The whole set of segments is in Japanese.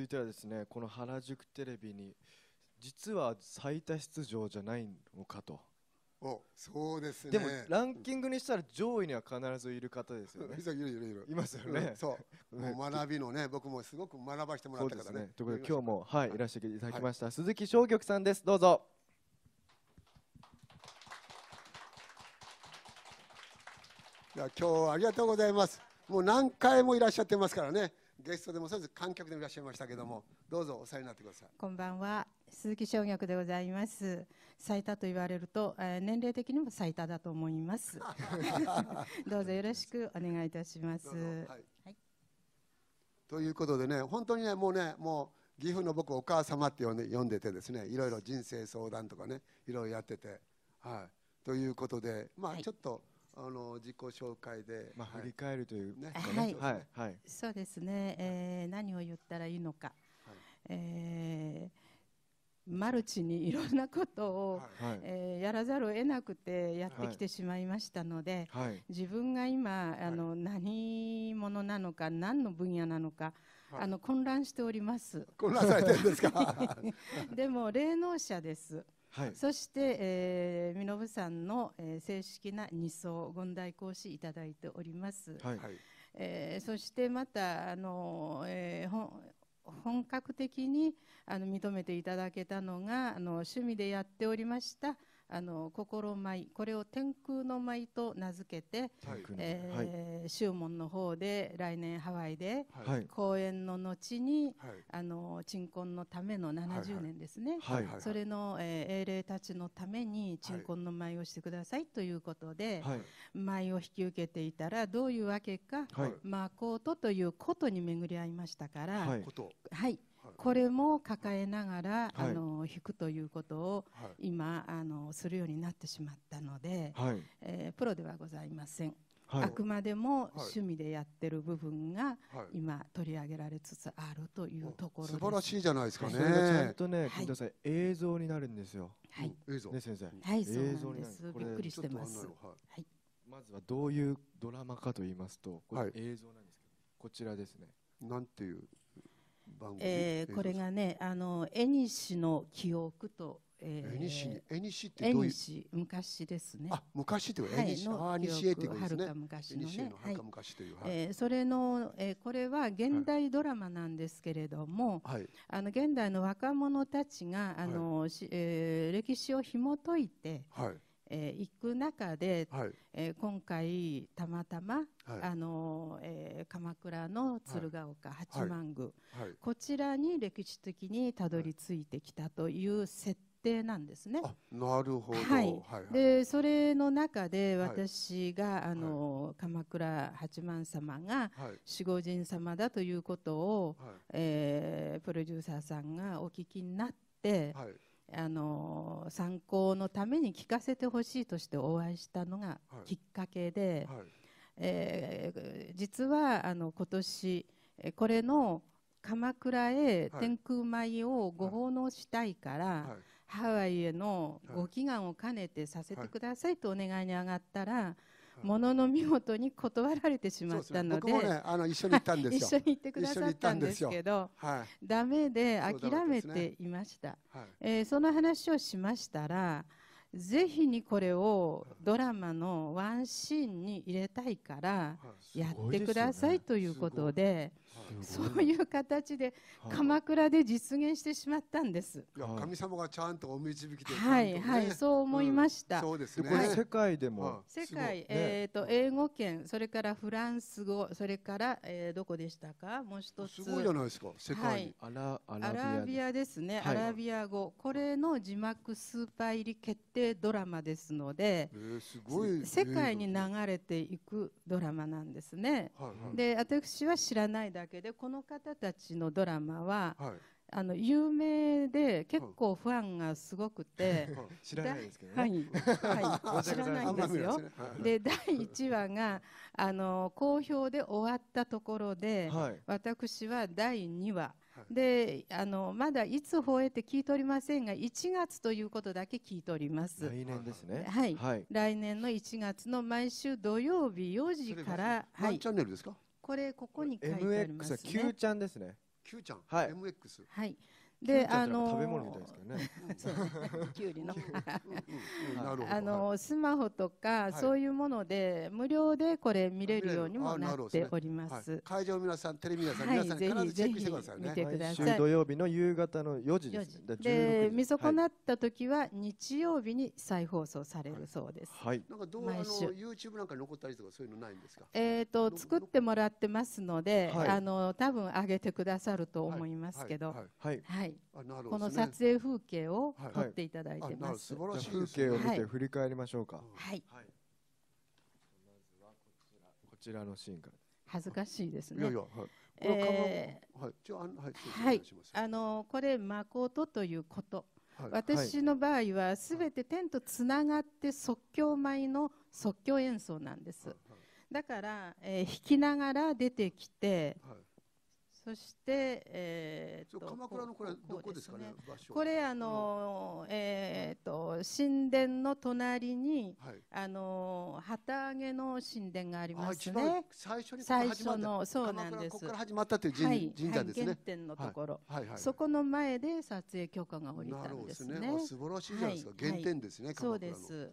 続いてはですねこの原宿テレビに実は最多出場じゃないのかとおそうですねでもランキングにしたら上位には必ずいる方ですよね いるいるいるいますよね、うん、そう もう学びのね僕もすごく学ばせてもらったからね、ね、ということで今日もはいいらしていただきました、はい、鈴木翔玉さんですどうぞいや今日ありがとうございますもう何回もいらっしゃってますからねゲストでもせず観客でもいらっしゃいましたけれどもどうぞお座りになってくださいこんばんは鈴木正玉でございます最多と言われると、えー、年齢的にも最多だと思います どうぞよろしくお願いいたします、はい、はい、ということでね本当にねもうねもう岐阜の僕お母様って呼んで読んでてですねいろいろ人生相談とかねいろいろやっててはいということでまあ、ちょっと、あの自己紹介で、まあ、振り返るというね、はい、はいはい、そうですね、えー、何を言ったらいいのか、はい、えー、マルチにいろんなことを、はい、えー、やらざるを得なくてやってきてしまいましたので、はい、自分が今あの、何者なのか何の分野なのか、あの混乱しております。混乱されてるんですか でも霊能者です。はい、そして、えー、身延さんの、えー、正式な2層権代行使いただいております、はい、えー、そしてまたあの、えー、本格的にあの認めていただけたのがあの趣味でやっておりましたあの心舞これを天空の舞と名付けて、はいえ門の方で来年ハワイで、はい、公演の後に、はい、あの鎮魂のための70年ですね、はいそれの、え英霊たちのために鎮魂の舞をしてくださいということで、はい、舞を引き受けていたらどういうわけか、はい、まあ、コートという琴に巡り合いましたから、はいこれも抱えながら、はい、あの弾くということを今、あのするようになってしまったので、はい、えー、プロではございません。はい、あくまでも趣味でやってる部分がはい、今取り上げられつつあるというところ素晴らしいじゃないですかね。それがちゃんとね、金田さん映像になるんですよ。はい。映像。ね先生。はい、そうなんです。びっくりしてます。はい。はい、まずはどういうドラマかと言いますと、これ映像なんですけど、こちらですね。なんていうえー、これがね、あの、えにしの記憶と。えー、ってどういう。昔ですね。あ、昔とは西いはるか昔の、ね。はいはい、えー、それの、えー、これは現代ドラマなんですけれども。はい、あの、現代の若者たちが、あの、はい、えー、歴史を紐解いて。はい。えー、行く中で、はい、えー、今回たまたま、はい、あのえー、鎌倉の鶴岡八幡宮、はい、こちらに歴史的にたどり着いてきたという設定なんですね。なるほど、はいでそれの中で私が、あの鎌倉八幡様が守護神様だということを、はい、えプロデューサーさんがお聞きになって。はいあの参考のために聞かせてほしいとしてお会いしたのがきっかけで、はいはい、えー、実はあの今年これの鎌倉へ天空舞をご奉納したいから、はい、ハワイへのご祈願を兼ねてさせてくださいとお願いに上がったら。ものの見事に断られてしまったので、ね、僕もねあの一緒に行ったんですよ 一緒に行ってくださったんですけど、はい、で諦めていました、ねはい、えー、その話をしましたらぜひにこれをドラマのワンシーンに入れたいからやってくださいということでそういう形で鎌倉で実現してしまったんです。いや神様がちゃんとお導きで、ね、はいはいそう思いました。うん、そうですね。世界でも、はい、世界、えっ、ー、と英語圏それからフランス語それから、えー、どこでしたかもう一つすごいじゃないですか世界、はい、アラアラビアですね、はい、アラビア語これの字幕スーパー入り決定ドラマですので、えー、すごい、世界に流れていくドラマなんですね。はいはい、で私は知らないだだけでこの方たちのドラマは、はい、あの有名で結構ファンがすごくて、うん、知らないですけど、ね、はい、はい、知らないんですよ。で第1話があの好評で終わったところで、はい、私は第2話。であのまだいつ放映って聞いておりませんが1月ということだけ聞いております来年ですね、はい、はい、来年の1月の毎週土曜日4時から、はい、チャンネルですかこれここに書いてありますね。MX は Q ちゃんですね。Q ちゃん。はい。MX。はい。で、あの食べ物みたいですかどね。き ゅうりの。あのスマホとかそういうもので無料でこれ見れるようにもなっております。会場の皆さん、テレビ皆さん、皆さん必ずチェックしてくださいね。週土曜日の夕方の4時ですね。で、見損なった時は日曜日に再放送されるそうです。はい。なんかどうあの YouTube なんか残ったりとかそういうのないんですか。えっと作ってもらってますので、あの多分上げてくださると思いますけど、はい。いこの撮影風景を撮っていただいてます素。晴らしい風景を見て振り返りましょうか、はい、はい、こちらのシーンから恥ずかしいですね。いや、い。これはい。まこれ誠ということ。はい私の場合はすべてペとつながって即興舞の即興演奏なんです。だから、えー弾きながら出てきて、はいそして、えー、鎌倉のこれどこですかね、ねこれあの、うん、えっ、と神殿の隣に、はい、あの旗揚げの神殿がありますね。最初に最初のそうなんです。ここから始まったという神,、はい、神社ですね。原点のところ、はいはいはい、そこの前で撮影許可が下りたんですね。すね素晴らしいじゃないですか、原点ですね。そうです。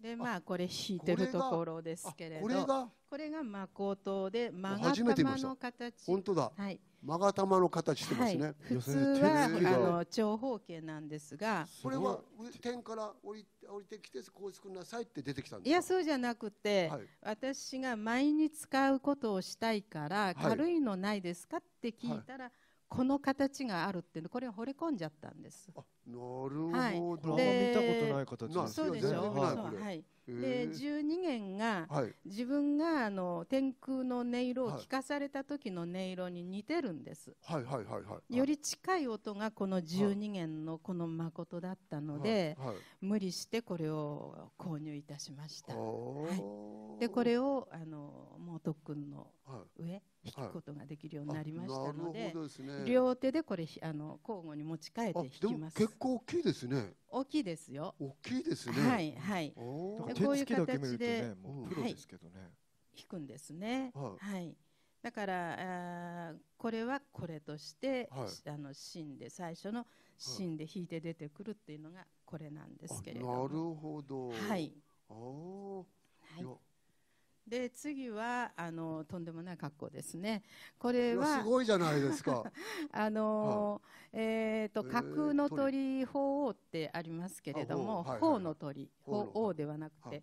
でまあこれ引いてるところですけれどこれがこれがま高等で曲が玉の形本当だ、はい、曲が玉の形してますね、はい、普通はあの長方形なんですがこれは天から降り降りてきてこう作んなさいって出てきたんですいやそうじゃなくて、はい、私が前に使うことをしたいから軽いのないですかって聞いたら、この形があるっていうのこれを惚れ込んじゃったんです。なるほど、はい、見たことない形ですね。そうでしょ。はい。で12弦が、自分があの天空の音色を聞かされた時の音色に似てるんです、はいはいはいはい、より近い音がこの十二弦のこの誠だったので、無理してこれを購入いたしました、はい、でこれをあの猛特訓の上、弾くことができるようになりましたので、両手でこれあの交互に持ち替えて弾きます。構大きいですね。大きいですよ。大きいですね。はいはい。こういう形で、プロですけどね。弾くんですね。はい。だからあこれはこれとして、あの芯で最初の芯で引いて出てくるっていうのがこれなんですけれども。なるほど。はい。ああ。はい。で次はあのとんでもない格好ですね。これはすごいじゃないですか。あの、はい、えっ、ー、と、架空の鳥鳳凰ってありますけれども、鳳、の鳥鳳凰ではなくて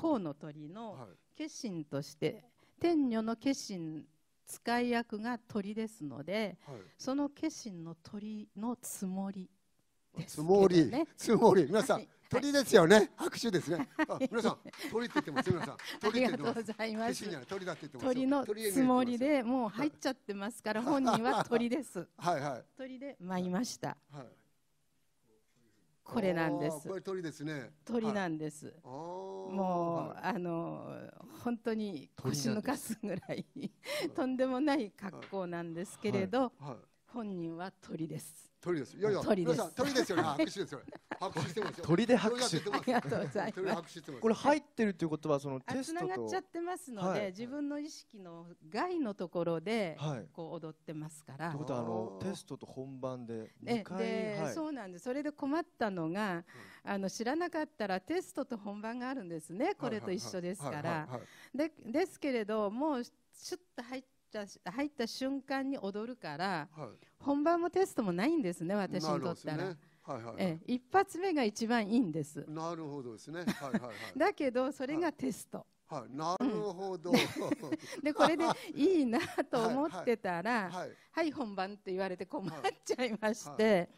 鳳の鳥の化身として、天女の化身使い役が鳥ですので、その化身の鳥のつもりです、ね、つもりつもり皆さん。鳥ですよね。拍手ですね。皆さん、鳥って言ってます。皆さん、鳥って言ってます。ありがとうございます。鳥だって言ってます。鳥のつもりで、もう入っちゃってますから、本人は鳥です。はいはい。鳥で舞いました。はい。これなんです。これ鳥ですね。鳥なんです。もう、あの本当に腰抜かすぐらい とんでもない格好なんですけれど、はい本人は鳥です。鳥です。いやいや、鳥です。鳥ですよね。拍手ですよ拍手してます鳥で拍手。ありがとうございます。これ入ってるということはそのテストと繋がっちゃってますので、自分の意識の外のところで、こう踊ってますから。ということはあのテストと本番で2回。で、そうなんです。それで困ったのが、あの知らなかったらテストと本番があるんですね。これと一緒ですから。でですけれどもうシュッと入っった入った瞬間に踊るから、はい、本番もテストもないんですね私にとったら。はいはいはい、え一発目が一番いいんです。なるほどですね。はいはいはい、だけどそれがテスト。はい、なるほど。でこれでいいなと思ってたら、はい、はいはい、本番って言われて困っちゃいまして、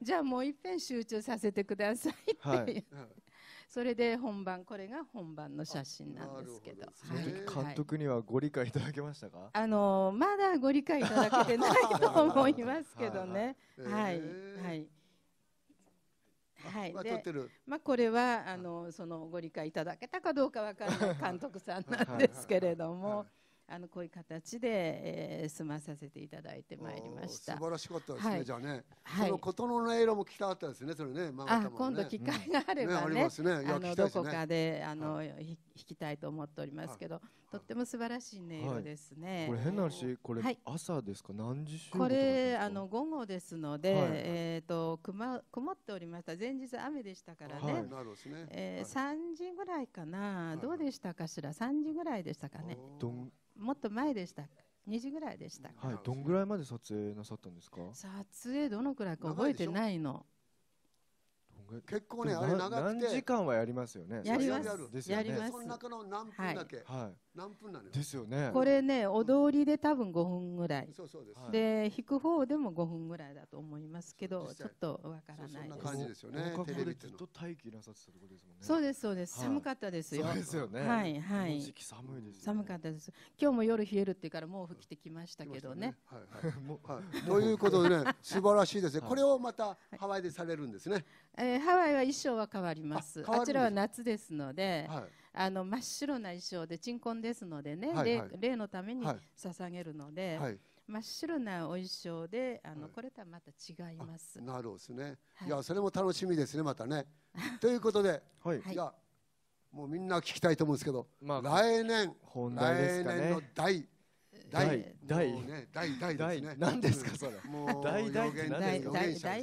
じゃあもういっぺん集中させてくださいって、はいそれで本番これが本番の写真なんですけど、ね、はい、監督にはご理解いただけましたかあのまだご理解いただけてないと思いますけどねはい、はい、はい、で、まあ、これはあのそのご理解いただけたかどうかわからない 監督さんなんですけれども、あのこういう形で、えー、済まさせていただいてまいりました素晴らしかったですね、はい、じゃあね、はい、その琴の音色も聞きたかったですねそれね,、まあ、ね今度機会があればねうんね、ありますねあのどこかであの、はい、弾きたいと思っておりますけど、はい、とっても素晴らしい音色ですね、はい、これ変な話これ朝ですか、何時これあの午後ですので、えっ、ー、と曇曇っておりました前日雨でしたからね、はいえー、3時ぐらいかな、どうでしたかしら3時ぐらいでしたかねどんもっと前でした2時ぐらいでしたはいどんぐらいまで撮影なさったんですか撮影どのくらいか覚えてないの結構ねあれ長くて何時間はやりますよねやりますやりますその中の何分だけ、はい何分なのよですよねこれね踊りで多分5分ぐらい、そうそうですで弾く方でも5分ぐらいだと思いますけどちょっとわからないですそんな感じですよねテレビずっと待機なさってたところですもんねそうですそうです、寒かったですよそうですよねはいはい寒いです、寒かったです今日も夜冷えるっていうから毛布着てきましたけどねはいはい、はい、ということでね 素晴らしいですね、これをまたハワイでされるんですね、はえハワイは衣装は変わりますあちらは夏ですので、はいあの真っ白な衣装で鎮魂ですのでね、はいはい、例のために捧げるので、はい、真っ白なお衣装であの、はい、これとはまた違います。なるほどですね、はい、いやそれも楽しみですねまたね。ということで、はい、いやもうみんな聞きたいと思うんですけど、まあ、来年、ね、来年の第大大大大大ですね。何ですかそれ。もう大大って何ですか。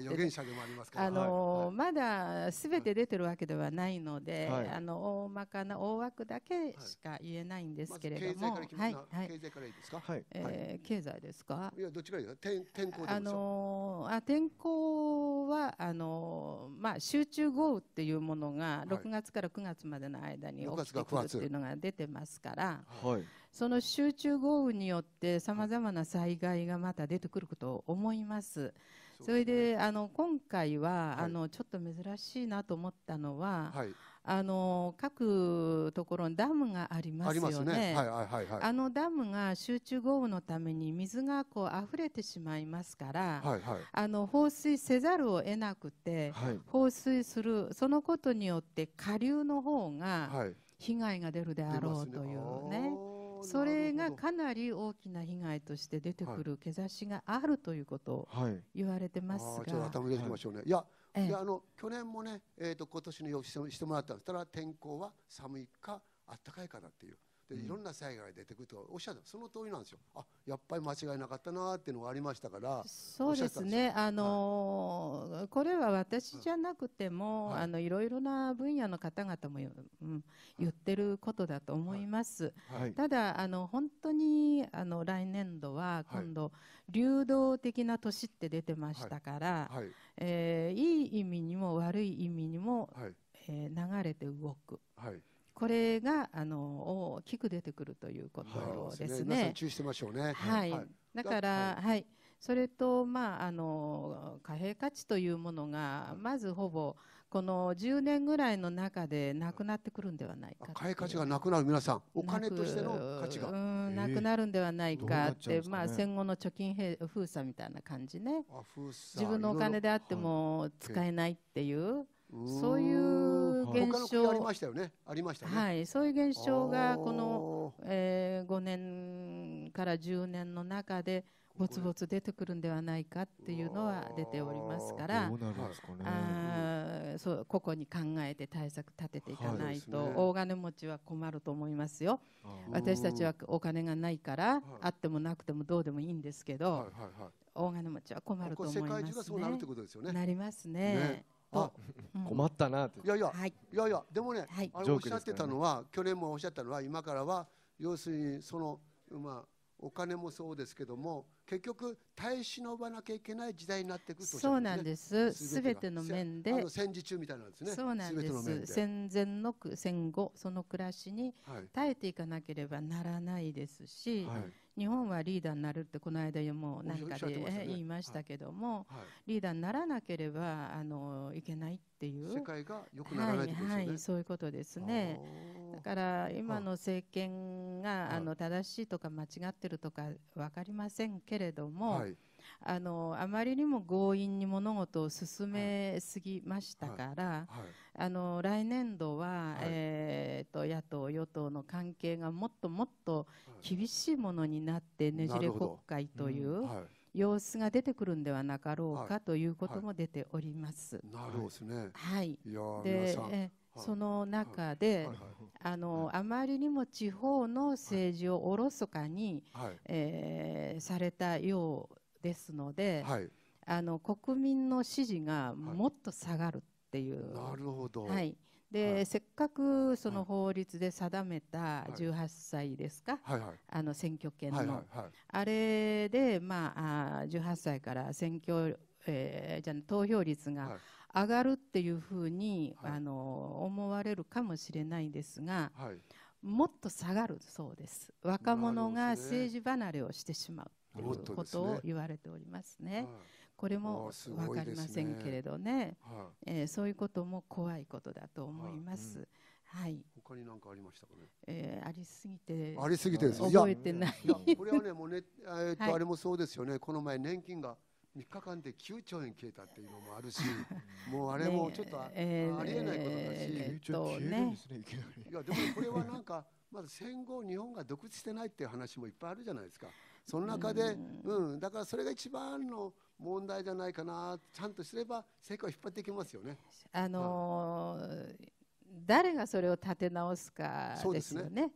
予言者でもありますから。あのまだすべて出てるわけではないので、あの大まかな大枠だけしか言えないんですけれども、はいはい。経済からいいですか。はい。え経済ですか。いやどっちがいいで天天候あのあ天候はあの。まあ、集中豪雨っていうものが6月から9月までの間に起きてくるっていうのが出てますから、はい、その集中豪雨によってさまざまな災害がまた出てくることを思います。それであの今回は、あのちょっと珍しいなと思ったのは、はいあの各ところにダムがありますよね。あのダムが集中豪雨のために水がこう溢れてしまいますから、はいはい、あの放水せざるを得なくて、はい、放水するそのことによって下流の方が被害が出るであろうというね。それがかなり大きな被害として出てくる兆しがあるということを言われてますが、はい、ちょっと頭てましょうね、はい、いやええ、であの去年もね、えーと、今年の洋服してもらったんですただ天候は寒いか暖かいかなっていうでいろんな災害が出てくるとおっしゃるその通りなんですよあやっぱり間違いなかったなっていうのがありましたからそうですねあのーはい、これは私じゃなくても、はい、あのいろいろな分野の方々も、うん、言ってることだと思います、はい、ただあの本当にあの来年度は今度、流動的な年って出てましたから、はいえー、いい意味にも悪い意味にも、はいえー、流れて動く。はいこれがあの大きく出てくるということですね。はい、ね注意してましょうね。はい。はい、だから、はい、それと、まあ、あの貨幣価値というものがまずほぼこの10年ぐらいの中でなくなってくるんではないか貨幣価値がなくなる皆さんお金としての価値がなくなるんではないかって、まあ、戦後の貯金封鎖みたいな感じね自分のお金であっても使えないっていう。そういう現象ありましたよねありましたね、はい、そういう現象がこの、えー、5年から十年の中でぼつぼつ出てくるんではないかっていうのは出ておりますからどうあ、ね、そう個々に考えて対策立てていかないと、はいね、大金持ちは困ると思いますよ私たちはお金がないから、はい、あってもなくてもどうでもいいんですけど、はいはいはい、大金持ちは困ると思います、ね、世界中がそうなるってことですよねなりますね。ねあ困ったなっていやいや、はい、いやいやでもね、はい、あおっしゃってたのは、ね、去年もおっしゃったのは今からは要するにそのまあお金もそうですけども結局耐え忍ばなきゃいけない時代になっていくと、ね、そうなんですすべての面で戦時中みたいなんですねそうなんです戦前の戦後その暮らしに耐えていかなければならないですし、はい日本はリーダーになるってこの間もう何かで、言いましたけども、リーダーにならなければあのいけないっていう世界が良くならない、ね、はい、はい、そういうことですねだから今の政権が、あの正しいとか間違ってるとか分かりませんけれども、はいあのあまりにも強引に物事を進めすぎましたから、はいはい、あの来年度は、はい、えーと、野党、与党の関係がもっともっと厳しいものになってねじれ国会という。様子が出てくるんではなかろうか、ということも出ております。なるほどですね。はい。いやで、その中で、あのあまりにも地方の政治をおろそかに、えされたようですので、はい、あの国民の支持がもっと下がるっていう。はい、なるほど、はいで、はい、せっかくその法律で定めた18歳ですか、はいはいはい、あの選挙権の、はいはいはい、あれで、まあ、あ18歳から選挙、えー、じゃあ投票率が上がるっていうふうに、あの思われるかもしれないですが、はい、もっと下がるそうです若者が政治離れをしてしまう。ことを言われておりますね。これも分かりませんけれどね、はえー、そういうことも怖いことだと思います。はい他に何かありましたかね。えー、ありすぎて。ありすぎて覚えてない。いやこれはね、もうね、えー、っと、はい、あれもそうですよね。この前年金が。三日間で九兆円消えたっていうのもあるし、もうあれもちょっとあ,、えー、ありえないことだし、えー、9兆ね、いやでもこれはなんかまだ戦後日本が独立してないっていう話もいっぱいあるじゃないですか。その中で、うんだからそれが一番の問題じゃないかなちゃんとすれば成果を引っ張っていきますよね。あのー誰がそれを立て直すかですよね、ねはい、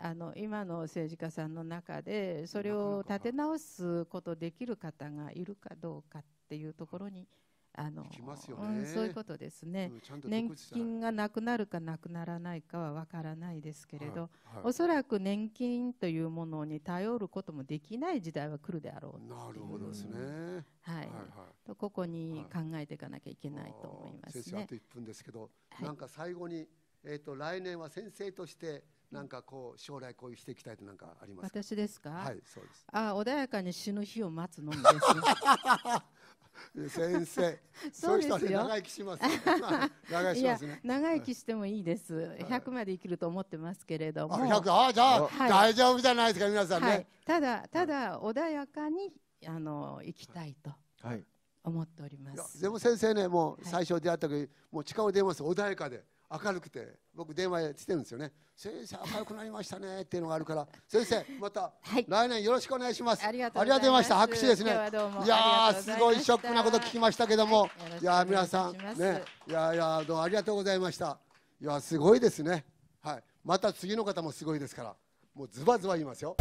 あの今の政治家さんの中でそれを立て直すことできる方がいるかどうかっていうところにあの、ねうん、そういうことですね、うん、年金がなくなるかなくならないかは分からないですけれど、はいはい、おそらく年金というものに頼ることもできない時代は来るであろうなるほどですね、はい、はいはいとここに考えていかなきゃいけないと思います、ね、先生あと1分ですけど、なんか最後に、えーと、来年は先生としてなんかこう将来こうしていきたいとなんかあります私ですか。はい、そうです。あ、穏やかに死ぬ日を待つのみです。先生 そういう人は、長生きします、長生きしますね長生きしてもいいです、は100まで生きると思ってますけれどもああじゃあ、はい、大丈夫じゃないですか皆さんね、はい、ただただ穏やかにあの生きたいと、思っておりますでも先生ねもう最初出会った時、はい、もう近を出ます穏やかで明るくて僕電話してるんですよね先生明るくなりましたねっていうのがあるから先生また来年よろしくお願いします、はい、ありがとうございました拍手ですねいやすごいショックなこと聞きましたけども、い、いや皆さんねいやいやどうもありがとうございましたいやすごいですねはいまた次の方もすごいですからもうズバズバ言いますよ